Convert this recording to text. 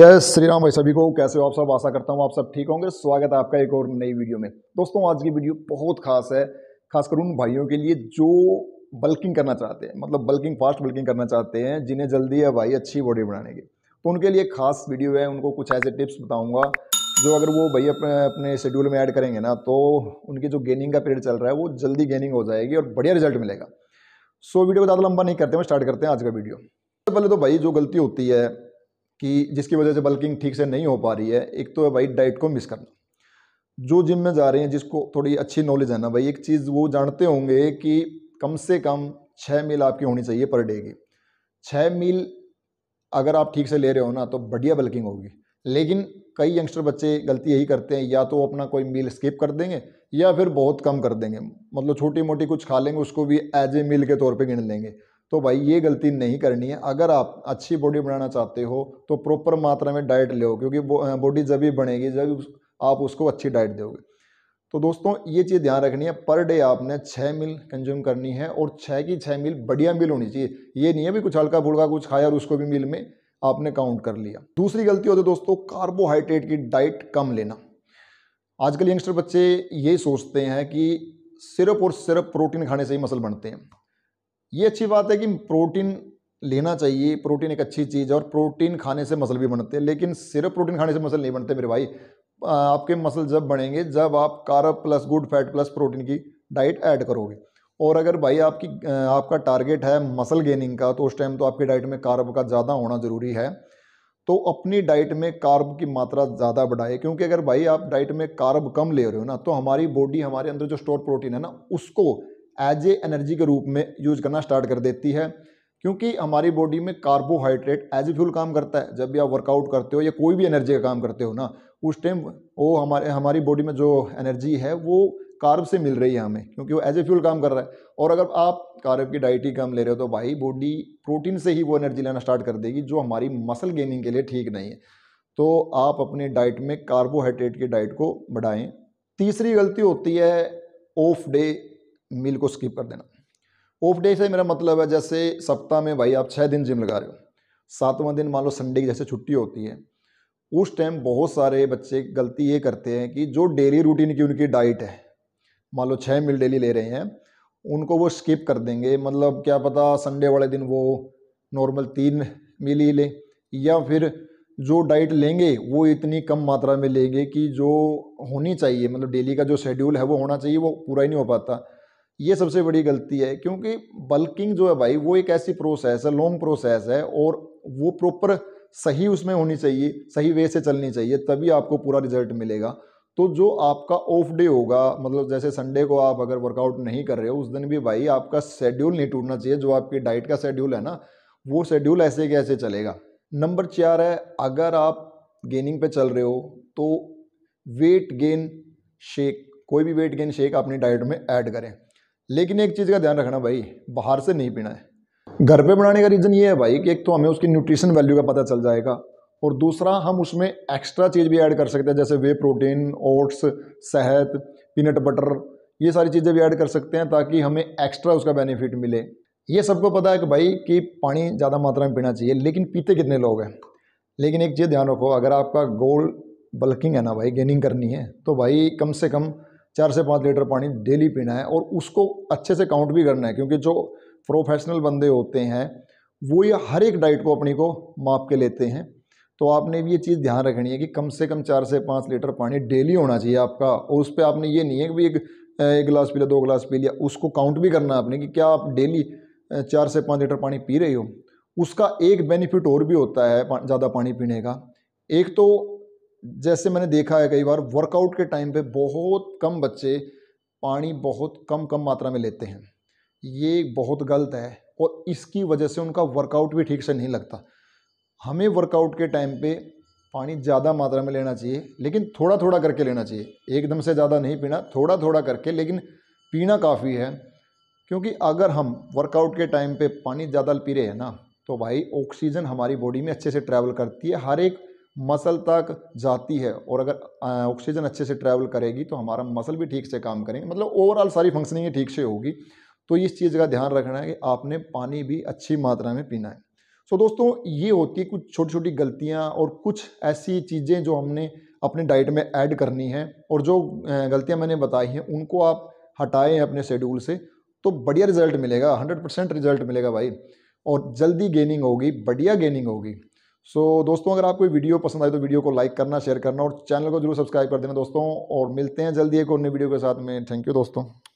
जय श्री राम भाई सभी को कैसे हो आप सब आशा करता हूँ आप सब ठीक होंगे स्वागत है आपका एक और नई वीडियो में दोस्तों आज की वीडियो बहुत खास है खासकर उन भाइयों के लिए जो बल्किंग करना चाहते हैं मतलब बल्किंग फास्ट बल्किंग करना चाहते हैं जिन्हें जल्दी है भाई अच्छी बॉडी बनाने की तो उनके लिए खास वीडियो है उनको कुछ ऐसे टिप्स बताऊँगा जो अगर वो भाई अपने अपने शेड्यूल में ऐड करेंगे ना तो उनकी जो गेनिंग का पीरियड चल रहा है वो जल्दी गेनिंग हो जाएगी और बढ़िया रिजल्ट मिलेगा सो वीडियो को ज़्यादा लंबा नहीं करते हैं स्टार्ट करते हैं आज का वीडियो सबसे पहले तो भाई जो गलती होती है कि जिसकी वजह से बल्किंग ठीक से नहीं हो पा रही है एक तो है भाई डाइट को मिस करना जो जिम में जा रहे हैं जिसको थोड़ी अच्छी नॉलेज है ना भाई एक चीज़ वो जानते होंगे कि कम से कम छः मील आपकी होनी चाहिए पर डे की छः मील अगर आप ठीक से ले रहे हो ना तो बढ़िया बल्किंग होगी लेकिन कई यंगस्टर बच्चे गलती यही करते हैं या तो अपना कोई मील स्किप कर देंगे या फिर बहुत कम कर देंगे मतलब छोटी मोटी कुछ खा लेंगे उसको भी एज ए मील के तौर पे गिन लेंगे तो भाई ये गलती नहीं करनी है अगर आप अच्छी बॉडी बनाना चाहते हो तो प्रॉपर मात्रा में डाइट लो क्योंकि बॉडी जब भी बनेगी जब आप उसको अच्छी डाइट दोगे तो दोस्तों ये चीज़ ध्यान रखनी है पर डे आपने छः मील कंज्यूम करनी है और छः की छः मील बढ़िया मील होनी चाहिए ये नहीं है भी कुछ हल्का फुल्का कुछ खाया और उसको भी मील में आपने काउंट कर लिया दूसरी गलती होती है दोस्तों कार्बोहाइड्रेट की डाइट कम लेना आजकल यंगस्टर बच्चे ये सोचते हैं कि सिर्फ और सिर्फ प्रोटीन खाने से ही मसल बनते हैं ये अच्छी बात है कि प्रोटीन लेना चाहिए प्रोटीन एक अच्छी चीज़ है और प्रोटीन खाने से मसल भी बनते हैं लेकिन सिर्फ प्रोटीन खाने से मसल नहीं बनते मेरे भाई आपके मसल जब बनेंगे जब आप carb plus good fat plus protein की डाइट ऐड करोगे और अगर भाई आपकी आपका टारगेट है मसल गेनिंग का तो उस टाइम तो आपकी डाइट में कार्ब का ज़्यादा होना ज़रूरी है तो अपनी डाइट में कार्ब की मात्रा ज़्यादा बढ़ाए क्योंकि अगर भाई आप डाइट में कार्ब कम ले रहे हो ना तो हमारी बॉडी हमारे अंदर जो स्टोर प्रोटीन है ना उसको एज ए एनर्जी के रूप में यूज करना स्टार्ट कर देती है क्योंकि हमारी बॉडी में कार्बोहाइड्रेट एज ए फ्यूल काम करता है जब भी आप वर्कआउट करते हो या कोई भी एनर्जी का काम करते हो ना उस टाइम वो हमारे हमारी बॉडी में जो एनर्जी है वो कार्ब से मिल रही है हमें क्योंकि वो एज ए फ्यूल काम कर रहा है और अगर आप कार्ब की डाइट ही कम ले रहे हो तो भाई बॉडी प्रोटीन से ही वो एनर्जी लेना स्टार्ट कर देगी जो हमारी मसल गेनिंग के लिए ठीक नहीं है तो आप अपने डाइट में कार्बोहाइड्रेट की डाइट को बढ़ाएं तीसरी गलती होती है ऑफ डे मील को स्किप कर देना ऑफ डे से मेरा मतलब है जैसे सप्ताह में भाई आप छः दिन जिम लगा रहे हो सातवां दिन मान लो संडे की जैसे छुट्टी होती है उस टाइम बहुत सारे बच्चे गलती ये करते हैं कि जो डेली रूटीन की उनकी डाइट है मान लो छः मील डेली ले रहे हैं उनको वो स्किप कर देंगे मतलब क्या पता संडे वाले दिन वो नॉर्मल तीन मील ही लें या फिर जो डाइट लेंगे वो इतनी कम मात्रा में लेंगे कि जो होनी चाहिए मतलब डेली का जो शेड्यूल है वो होना चाहिए वो पूरा ही नहीं हो पाता ये सबसे बड़ी गलती है क्योंकि बल्किंग जो है भाई वो एक ऐसी प्रोसेस है लॉन्ग प्रोसेस है और वो प्रॉपर सही उसमें होनी चाहिए सही वे से चलनी चाहिए तभी आपको पूरा रिजल्ट मिलेगा तो जो आपका ऑफ डे होगा मतलब जैसे संडे को आप अगर वर्कआउट नहीं कर रहे हो उस दिन भी भाई आपका शेड्यूल नहीं टूटना चाहिए जो आपकी डाइट का शेड्यूल है ना वो शेड्यूल ऐसे कैसे चलेगा नंबर चार है अगर आप गेनिंग पे चल रहे हो तो वेट गेन शेक कोई भी वेट गेन शेक अपनी डाइट में ऐड करें लेकिन एक चीज़ का ध्यान रखना भाई बाहर से नहीं पीना है घर पे बनाने का रीज़न ये है भाई कि एक तो हमें उसकी न्यूट्रिशन वैल्यू का पता चल जाएगा और दूसरा हम उसमें एक्स्ट्रा चीज़ भी ऐड कर सकते हैं जैसे वे प्रोटीन ओट्स शहद पीनट बटर ये सारी चीज़ें भी ऐड कर सकते हैं ताकि हमें एक्स्ट्रा उसका बेनिफिट मिले ये सबको पता है कि भाई कि पानी ज़्यादा मात्रा में पीना चाहिए लेकिन पीते कितने लोग हैं लेकिन एक चीज़ ध्यान रखो अगर आपका गोल बल्किंग है ना भाई गेनिंग करनी है तो भाई कम से कम चार से पाँच लीटर पानी डेली पीना है और उसको अच्छे से काउंट भी करना है क्योंकि जो प्रोफेशनल बंदे होते हैं वो ये हर एक डाइट को अपनी को माप के लेते हैं तो आपने भी ये चीज़ ध्यान रखनी है कि कम से कम चार से पाँच लीटर पानी डेली होना चाहिए आपका और उस पर आपने ये नहीं है कि एक एक गिलास पी लिया दो गिलास पी लिया उसको काउंट भी करना है आपने कि क्या आप डेली चार से पाँच लीटर पानी पी रहे हो उसका एक बेनिफिट और भी होता है ज़्यादा पानी पीने का एक तो जैसे मैंने देखा है कई बार वर्कआउट के टाइम पे बहुत कम बच्चे पानी बहुत कम कम मात्रा में लेते हैं ये बहुत गलत है और इसकी वजह से उनका वर्कआउट भी ठीक से नहीं लगता हमें वर्कआउट के टाइम पे पानी ज़्यादा मात्रा में लेना चाहिए लेकिन थोड़ा थोड़ा करके लेना चाहिए एकदम से ज़्यादा नहीं पीना थोड़ा थोड़ा करके लेकिन पीना काफ़ी है क्योंकि अगर हम वर्कआउट के टाइम पे पानी ज़्यादा पी रहे हैं ना तो भाई ऑक्सीजन हमारी बॉडी में अच्छे से ट्रैवल करती है हर एक मसल तक जाती है और अगर ऑक्सीजन अच्छे से ट्रैवल करेगी तो हमारा मसल भी ठीक से काम करेंगे मतलब ओवरऑल सारी फंक्शनिंग ठीक से होगी तो इस चीज़ का ध्यान रखना है कि आपने पानी भी अच्छी मात्रा में पीना है सो so दोस्तों ये होती है कुछ छोटी छोटी गलतियाँ और कुछ ऐसी चीज़ें जो हमने अपने डाइट में ऐड करनी है और जो गलतियाँ मैंने बताई हैं उनको आप हटाएं अपने शेड्यूल से तो बढ़िया रिजल्ट मिलेगा हंड्रेड परसेंट रिजल्ट मिलेगा भाई और जल्दी गेनिंग होगी बढ़िया गेनिंग होगी सो so, दोस्तों अगर आपको वीडियो पसंद आए तो वीडियो को लाइक करना शेयर करना और चैनल को जरूर सब्सक्राइब कर देना दोस्तों और मिलते हैं जल्दी एक और नई वीडियो के साथ में थैंक यू दोस्तों